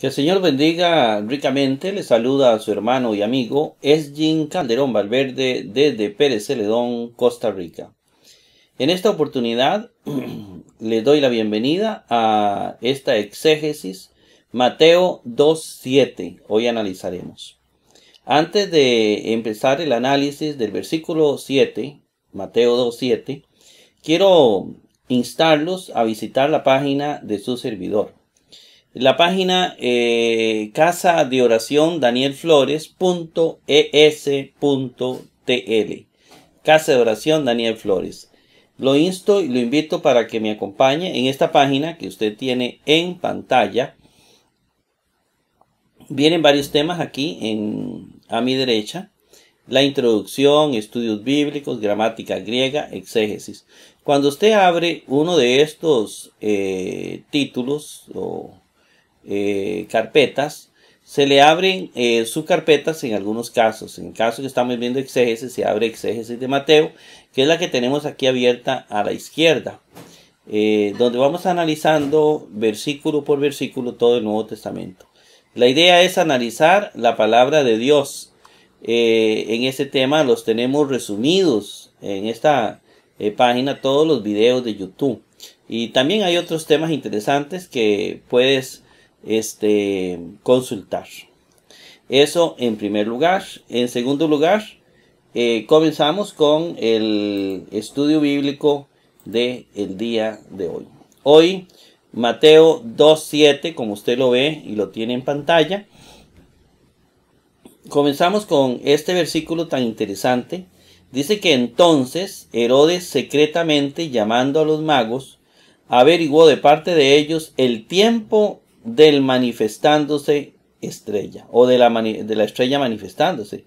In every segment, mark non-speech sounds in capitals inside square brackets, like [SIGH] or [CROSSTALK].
Que el Señor bendiga ricamente. Le saluda a su hermano y amigo Jim Calderón Valverde desde Pérez Celedón, Costa Rica. En esta oportunidad [CLEARS THROAT] le doy la bienvenida a esta exégesis Mateo 2.7. Hoy analizaremos. Antes de empezar el análisis del versículo 7, Mateo 2.7, quiero instarlos a visitar la página de su servidor la página eh, casa de oración danielflores.es.tl. E casa de oración Daniel Flores. Lo insto y lo invito para que me acompañe en esta página que usted tiene en pantalla. Vienen varios temas aquí en, a mi derecha. La introducción, estudios bíblicos, gramática griega, exégesis. Cuando usted abre uno de estos eh, títulos o eh, carpetas, se le abren eh, sus carpetas en algunos casos. En el caso que estamos viendo exégesis, se abre exégesis de Mateo, que es la que tenemos aquí abierta a la izquierda, eh, donde vamos analizando versículo por versículo todo el Nuevo Testamento. La idea es analizar la palabra de Dios. en este tema los tenemos resumidos en esta página todos los videos de YouTube. Y también hay otros temas interesantes que puedes este, consultar. Eso en primer lugar. En segundo lugar, eh, comenzamos con el estudio bíblico del el día de hoy. Hoy, Mateo 2.7, como usted lo ve y lo tiene en pantalla. Comenzamos con este versículo tan interesante. Dice que entonces Herodes secretamente llamando a los magos, averiguó de parte de ellos el tiempo del manifestándose estrella o de la, de la estrella manifestándose,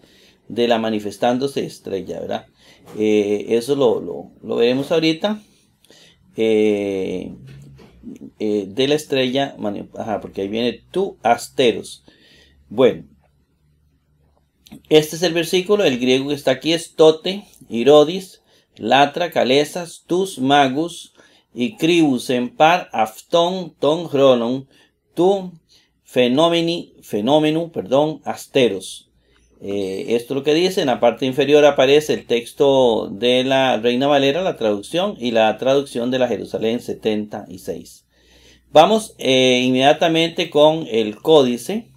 de la manifestándose estrella, ¿verdad? Eh, eso lo, lo, veremos ahorita. Eh, eh, de la estrella, porque ahí viene tu asteros. Bueno, este es el versículo, el griego que está aquí es tote, irodis, latra, calesas, tus magus, y cribus en par, afton, ton, chronon, tu fenomeni, fenómeno, perdón, asteros. Eh, esto lo que dice. En la parte inferior aparece el texto de la Reina Valera, la traducción y la traducción de la Jerusalén 76. Vamos eh, inmediatamente con el códice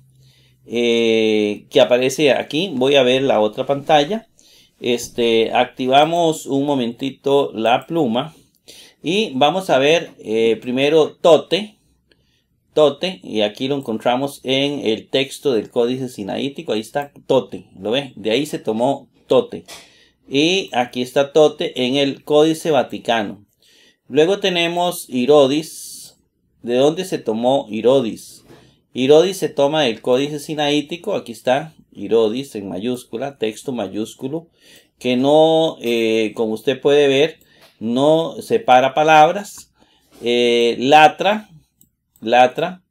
eh, que aparece aquí. Voy a ver la otra pantalla. Este, activamos un momentito la pluma y vamos a ver primero Tote. Tote, y aquí lo encontramos en el texto del códice sinaítico, ahí está Tote, ¿lo ve? De ahí se tomó Tote. Y aquí está Tote en el códice vaticano. Luego tenemos Irodis... ¿de dónde se tomó Irodis? Irodis se toma del códice sinaítico, aquí está Irodis en mayúscula, texto mayúsculo, que no, eh, como usted puede ver, no separa palabras. Eh, latra, latra,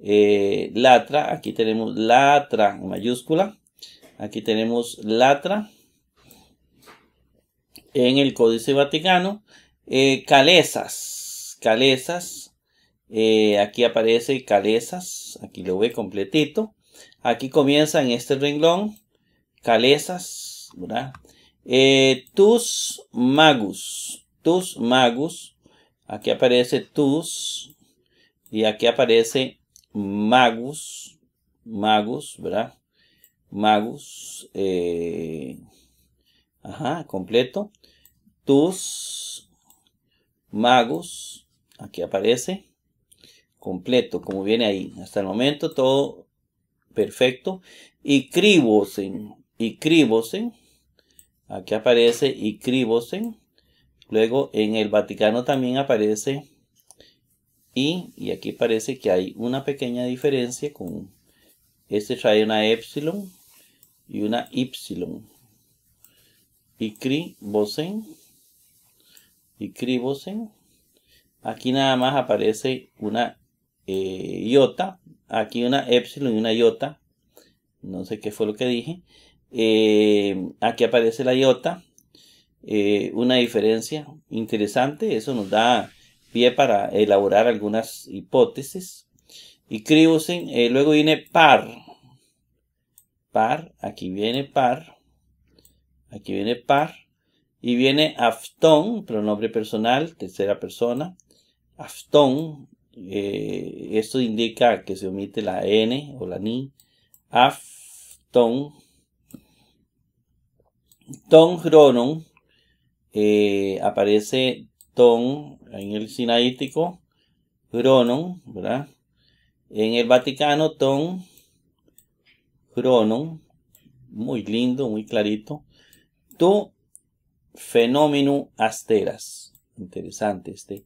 eh, latra, aquí tenemos latra en mayúscula, aquí tenemos latra en el Códice Vaticano, eh, calesas, calesas, eh, aquí aparece calesas, aquí lo ve completito, aquí comienza en este renglón, calesas, ¿verdad? tus magus, tus magus, aquí aparece tus, y aquí aparece Magus, Magus, ¿verdad? Magus, eh, ajá, completo. Tus Magus, aquí aparece, completo, como viene ahí. Hasta el momento todo perfecto. Y Cribosen, y Cribosen, aquí aparece y Cribosen. Luego en el Vaticano también aparece y, aquí parece que hay una pequeña diferencia con este trae una epsilon y una y bosen, y aquí nada más aparece una eh, iota aquí una epsilon y una iota no sé qué fue lo que dije eh, aquí aparece la iota eh, una diferencia interesante eso nos da pie para elaborar algunas hipótesis. Y Kriusen, eh, luego viene par. Par, aquí viene par. Aquí viene par. Y viene afton. pronombre personal, tercera persona. Afton. Eh, esto indica que se omite la N o la NI. Afton. Ton Gronon. Eh, aparece ton en el sinaítico, Cronon, ¿verdad? En el Vaticano, Ton, Cronon, muy lindo, muy clarito. Tu fenómeno asteras. Interesante este.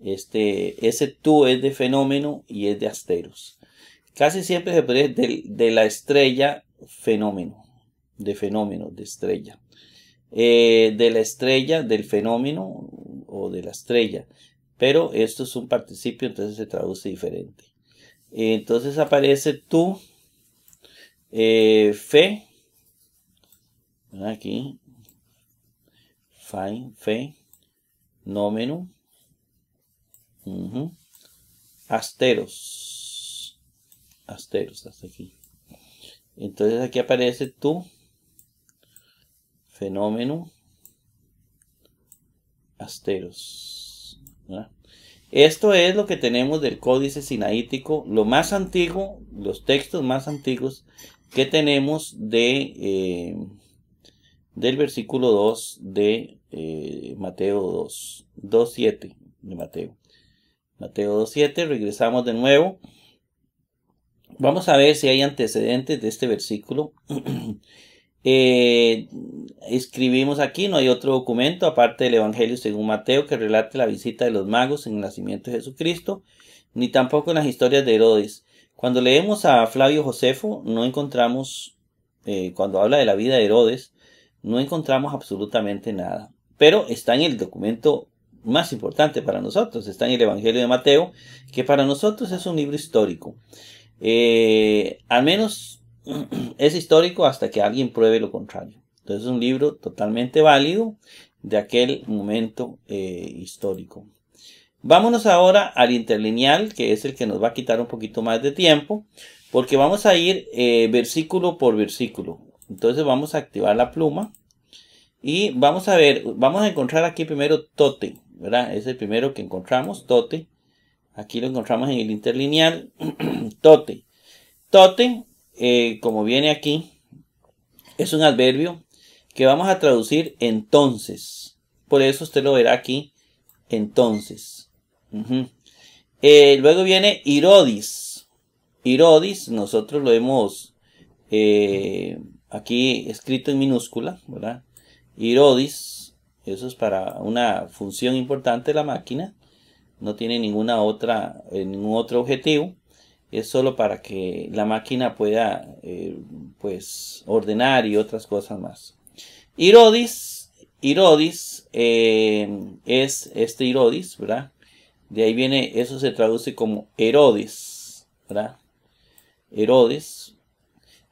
Este, ese tú es de fenómeno y es de asteros. Casi siempre se puede de, de la estrella fenómeno, de fenómeno, de estrella. Eh, de la estrella, del fenómeno, de la estrella. Pero esto es un participio, entonces se traduce diferente. Entonces aparece tu eh, fe. Aquí. Fine, fe. Nómeno. Asteros. Asteros, hasta aquí. Entonces aquí aparece tu fenómeno asteros. Esto es lo que tenemos del códice sinaítico, lo más antiguo, los textos más antiguos que tenemos de, eh, del versículo 2 de eh, Mateo 2, 2.7 de Mateo. Mateo 2.7, regresamos de nuevo. Vamos a ver si hay antecedentes de este versículo [CLEARS THROAT] Eh, escribimos aquí, no hay otro documento aparte del Evangelio según Mateo que relate la visita de los magos en el nacimiento de Jesucristo, ni tampoco en las historias de Herodes. Cuando leemos a Flavio Josefo, no encontramos, eh, cuando habla de la vida de Herodes, no encontramos absolutamente nada. Pero está en el documento más importante para nosotros, está en el Evangelio de Mateo, que para nosotros es un libro histórico. Eh, al menos [CLEARS THROAT] es histórico hasta que alguien pruebe lo contrario. Entonces es un libro totalmente válido de aquel momento eh, histórico. Vámonos ahora al interlineal, que es el que nos va a quitar un poquito más de tiempo, porque vamos a ir eh, versículo por versículo. Entonces vamos a activar la pluma y vamos a ver, vamos a encontrar aquí primero Tote, ¿verdad? Es el primero que encontramos, Tote. Aquí lo encontramos en el interlineal, [CLEARS THROAT] Tote. Tote eh, como viene aquí, es un adverbio que vamos a traducir entonces. Por eso usted lo verá aquí, entonces. Eh, luego viene Irodis. Irodis, nosotros lo hemos eh, aquí escrito en minúscula, ¿verdad? Irodis, eso es para una función importante de la máquina. No tiene ninguna otra, ningún otro objetivo es solo para que la máquina pueda eh, pues ordenar y otras cosas más. Irodis, Irodis eh, es este Irodis, ¿verdad? De ahí viene, eso se traduce como Herodes, ¿verdad? Herodes.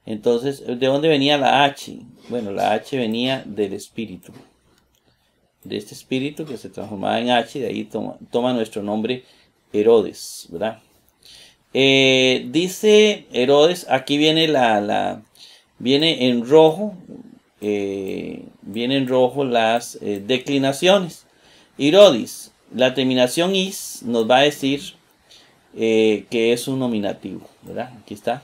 Entonces, ¿de dónde venía la H? Bueno, la H venía del espíritu. De este espíritu que se transformaba en H, de ahí toma, toma nuestro nombre Herodes, ¿verdad? Eh, dice Herodes, aquí viene la, la viene en rojo, eh, viene en rojo las eh, declinaciones. Herodes, la terminación is nos va a decir que es un nominativo, Aquí está.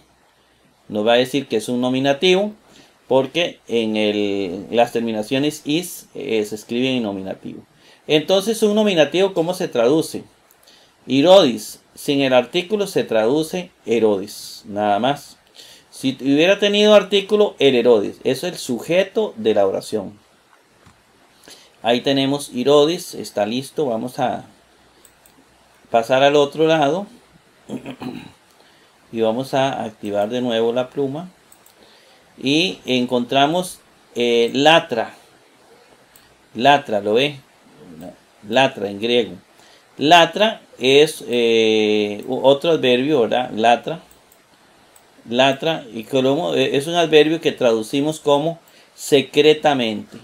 Nos va a decir que es un nominativo porque en el, las terminaciones is se escriben en nominativo. Entonces, un nominativo, ¿cómo se traduce? Herodes, sin el artículo se traduce Herodes, nada más. Si hubiera tenido artículo, el Herodes, es el sujeto de la oración. Ahí tenemos Herodes, está listo, vamos a pasar al otro lado y vamos a activar de nuevo la pluma y encontramos eh, latra, latra, ¿lo ve? Latra en griego. Latra es eh, otro adverbio, ¿verdad? Latra. Latra y eh, es un adverbio que traducimos como secretamente.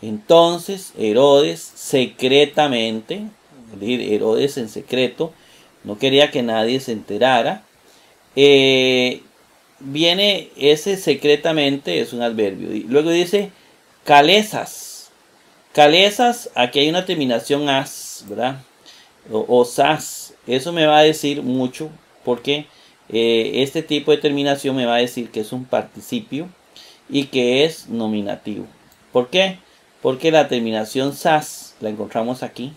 Entonces, Herodes secretamente, Herodes en secreto, no quería que nadie se enterara. Eh, viene ese secretamente, es un adverbio. Y luego dice calesas. Calesas, aquí hay una terminación as, ¿verdad? o, SAS. Eso me va a decir mucho porque eh, este tipo de terminación me va a decir que es un participio y que es nominativo. ¿Por qué? Porque la terminación SAS la encontramos aquí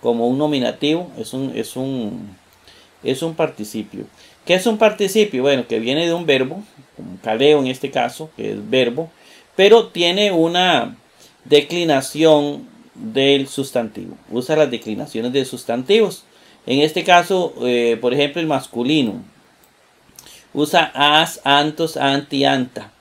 como un nominativo, es un, es un, es un participio. ¿Qué es un participio? Bueno, que viene de un verbo, un caleo en este caso, que es verbo, pero tiene una declinación del sustantivo. Usa las declinaciones de sustantivos. En este caso, eh, por ejemplo, el masculino. Usa as, antos, anti, anta.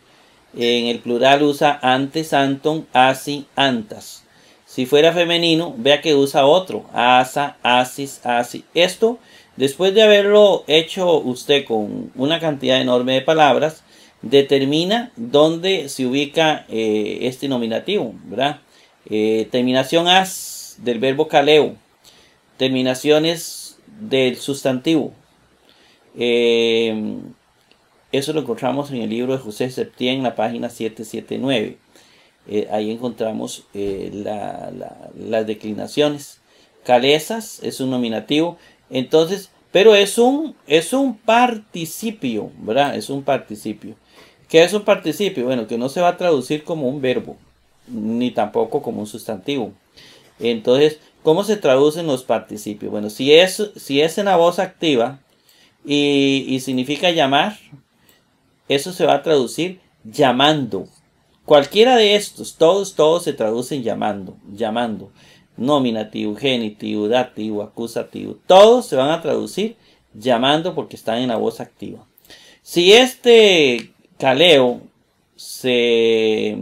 En el plural usa antes, anton, asi, antas. Si fuera femenino, vea que usa otro. Asa, asis, asi. Esto, después de haberlo hecho usted con una cantidad enorme de palabras, determina dónde se ubica eh, este nominativo, ¿verdad? Eh, terminación as del verbo caleo. Terminaciones del sustantivo. Eh, eso lo encontramos en el libro de José Septién, en la página 779. Eh, ahí encontramos las declinaciones. Calesas es un nominativo. Entonces, pero es un, es un participio, ¿verdad? Es un participio. ¿Qué es un participio? Bueno, que no se va a traducir como un verbo ni tampoco como un sustantivo. Entonces, ¿cómo se traducen los participios? Bueno, si es, si es en la voz activa y, y significa llamar, eso se va a traducir llamando. Cualquiera de estos, todos, todos se traducen llamando, llamando. Nominativo, genitivo, dativo, acusativo. Todos se van a traducir llamando porque están en la voz activa. Si este caleo se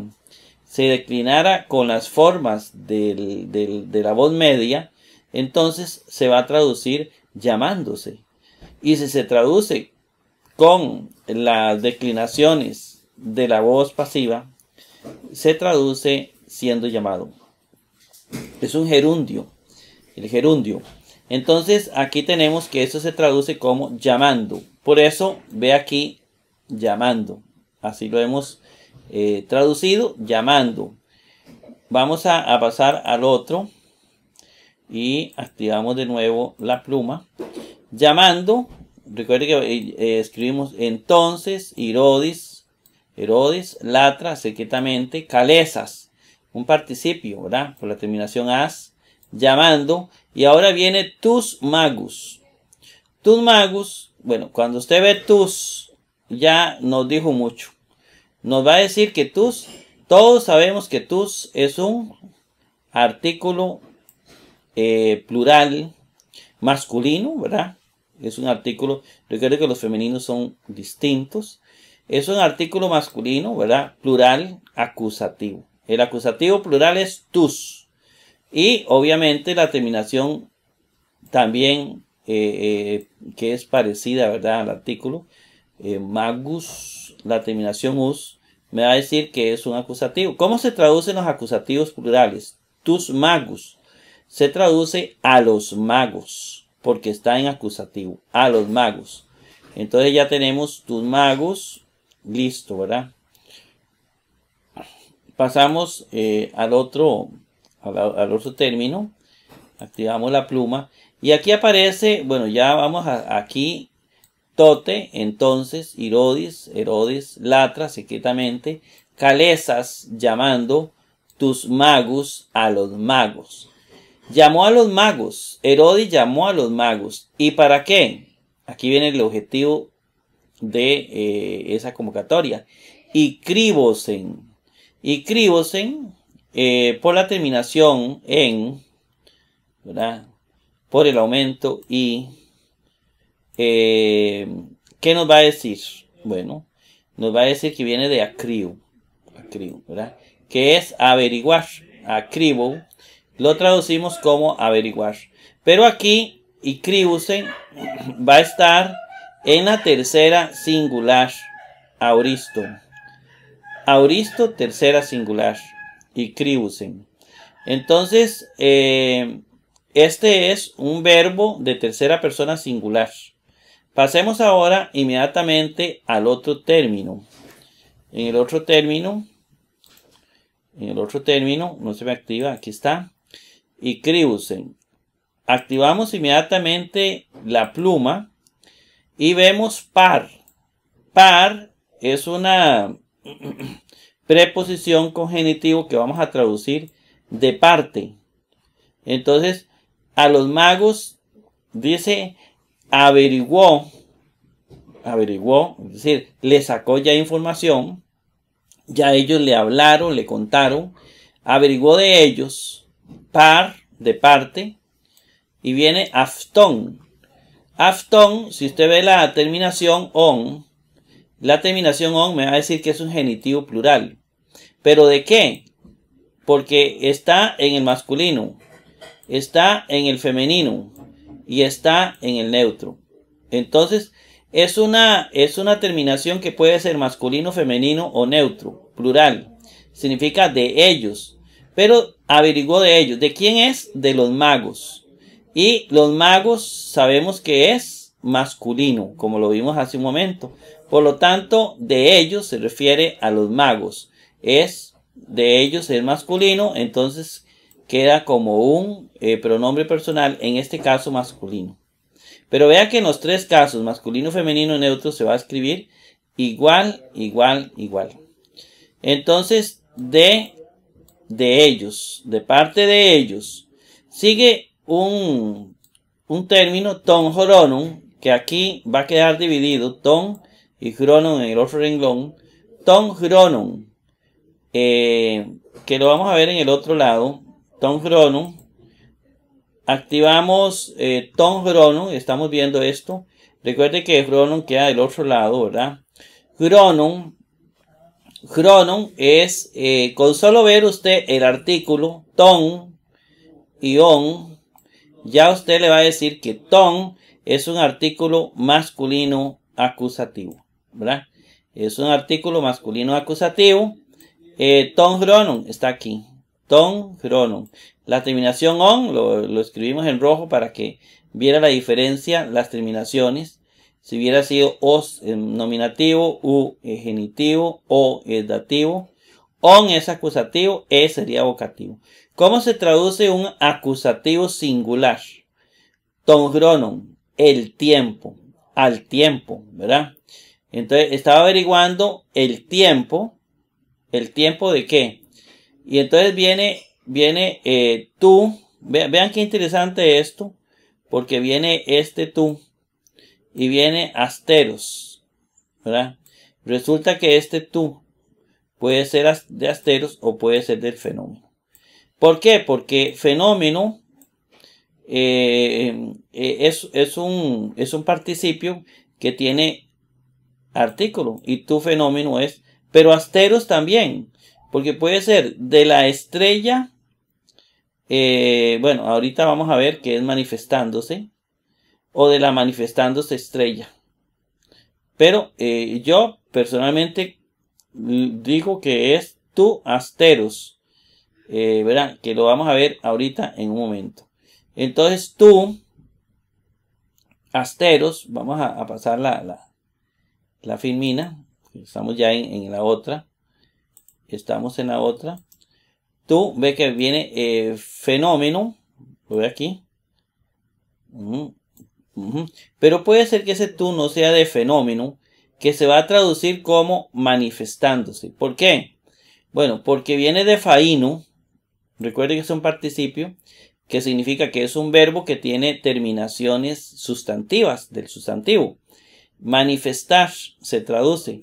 se declinara con las formas de la voz media, entonces se va a traducir llamándose. Y si se traduce con las declinaciones de la voz pasiva, se traduce siendo llamado. Es un gerundio, el gerundio. Entonces aquí tenemos que eso se traduce como llamando. Por eso ve aquí llamando. Así lo hemos eh, traducido llamando. Vamos a, pasar al otro y activamos de nuevo la pluma. Llamando, recuerde que eh, eh, escribimos entonces, Herodes Herodes, latra, secretamente, calesas, un participio, ¿verdad? Por la terminación as, llamando. Y ahora viene tus magus. Tus magus, bueno, cuando usted ve tus, ya nos dijo mucho. Nos va a decir que tus, todos sabemos que tus es un artículo eh, plural masculino, ¿verdad? Es un artículo, recuerden que los femeninos son distintos. Es un artículo masculino, ¿verdad? Plural acusativo. El acusativo plural es tus. Y obviamente la terminación también eh, eh, que es parecida, ¿verdad? Al artículo. magus la terminación us me va a decir que es un acusativo. ¿Cómo se traducen los acusativos plurales? Tus magus. Se traduce a los magos, porque está en acusativo, a los magos. Entonces ya tenemos tus magos, listo, ¿verdad? Pasamos eh, al, otro, al, al otro término, activamos la pluma y aquí aparece, bueno, ya vamos aquí entonces, Herodes, Herodes, Latra, secretamente, Calesas, llamando tus magos a los magos. Llamó a los magos, Herodes llamó a los magos. ¿Y para qué? Aquí viene el objetivo de eh, esa convocatoria. Y Cribosen. Y Cribosen, eh, por la terminación en, ¿verdad? Por el aumento y eh, ¿Qué nos va a decir? Bueno, nos va a decir que viene de acribo, acribo ¿verdad? Que es averiguar, acribo, lo traducimos como averiguar. Pero aquí, icribusen [CLEARS THROAT] va a estar en la tercera singular, auristo. Auristo, tercera singular, icribusen. Entonces, eh, este es un verbo de tercera persona singular. Pasemos ahora inmediatamente al otro término. En el otro término, en el otro término, no se me activa, aquí está, y cribusen. Activamos inmediatamente la pluma y vemos par. Par es una [CLEARS THROAT] preposición con genitivo que vamos a traducir de parte. Entonces, a los magos dice averiguó, averiguó, es decir, le sacó ya información, ya ellos le hablaron, le contaron, averiguó de ellos, par, de parte, y viene aftón. Aftón, si usted ve la terminación on, la terminación on me va a decir que es un genitivo plural. ¿Pero de qué? Porque está en el masculino, está en el femenino, y está en el neutro. Entonces, es una, es una terminación que puede ser masculino, femenino o neutro, plural. Significa de ellos. Pero averiguó de ellos. ¿De quién es? De los magos. Y los magos sabemos que es masculino, como lo vimos hace un momento. Por lo tanto, de ellos se refiere a los magos. Es de ellos el masculino, entonces queda como un eh, pronombre personal, en este caso masculino. Pero vea que en los tres casos, masculino, femenino, neutro, se va a escribir igual, igual, igual. Entonces, de, de ellos, de parte de ellos, sigue un, término, ton que aquí va a quedar dividido, ton y joronum en el otro renglón, ton eh, que lo vamos a ver en el otro lado, Tom Gronum. Activamos eh, Tom Gronum. Estamos viendo esto. Recuerde que Gronum queda del otro lado, ¿verdad? Gronum. Gronum es, eh, con solo ver usted el artículo Tom y on, ya usted le va a decir que Tom es un artículo masculino acusativo, ¿verdad? Es un artículo masculino acusativo. Eh, Tom está aquí ton, La terminación on lo, escribimos en rojo para que viera la diferencia, las terminaciones. Si hubiera sido os en nominativo, u en genitivo, o es dativo. On es acusativo, e sería vocativo. ¿Cómo se traduce un acusativo singular? Ton el tiempo, al tiempo, ¿verdad? Entonces estaba averiguando el tiempo, el tiempo de qué? Y entonces viene, viene eh, tú. vean qué interesante esto. Porque viene este tú. Y viene asteros. ¿Verdad? Resulta que este tú puede ser de asteros o puede ser del fenómeno. ¿Por qué? Porque fenómeno eh, eh, es, es, un, es un participio que tiene artículo y tu fenómeno es, pero asteros también. Porque puede ser de la estrella. Eh, bueno, ahorita vamos a ver que es manifestándose. O de la manifestándose estrella. Pero eh, yo personalmente digo que es tu asteros. Eh, que lo vamos a ver ahorita en un momento. Entonces tú, asteros, vamos a, pasar la, la, filmina. Estamos ya en la otra estamos en la otra. Tú ve que viene eh, fenómeno, lo ve aquí. Pero puede ser que ese tú no sea de fenómeno, que se va a traducir como manifestándose. ¿Por qué? Bueno, porque viene de faino, recuerde que es un participio, que significa que es un verbo que tiene terminaciones sustantivas del sustantivo. Manifestar se traduce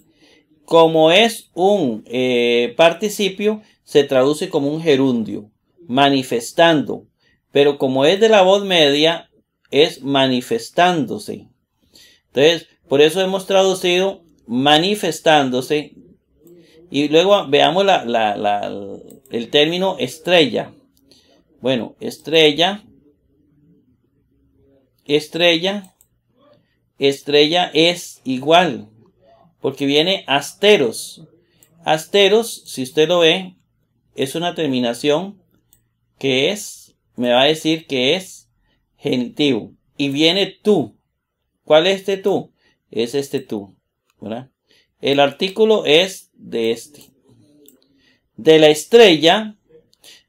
como es un eh, participio, se traduce como un gerundio, manifestando. Pero como es de la voz media, es manifestándose. Entonces, por eso hemos traducido manifestándose. Y luego veamos el término estrella. Bueno, estrella, estrella, estrella es igual porque viene asteros. Asteros, si usted lo ve, es una terminación que es, me va a decir que es genitivo. Y viene tú. ¿Cuál es este tú? Es este tú. El artículo es de este. De la estrella.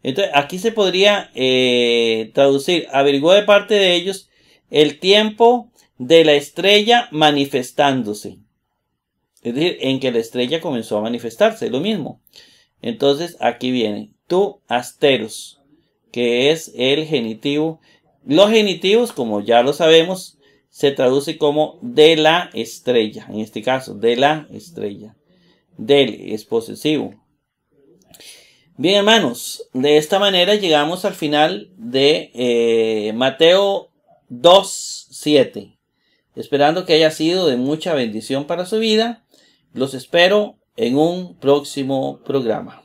Entonces, aquí se podría eh, traducir. Averiguó de parte de ellos el tiempo de la estrella manifestándose. Es decir, en que la estrella comenzó a manifestarse, lo mismo. Entonces aquí viene, tu asteros, que es el genitivo. Los genitivos, como ya lo sabemos, se traduce como de la estrella, en este caso, de la estrella. Del es posesivo. Bien, hermanos, de esta manera llegamos al final de eh, Mateo 2.7, esperando que haya sido de mucha bendición para su vida los espero en un próximo programa.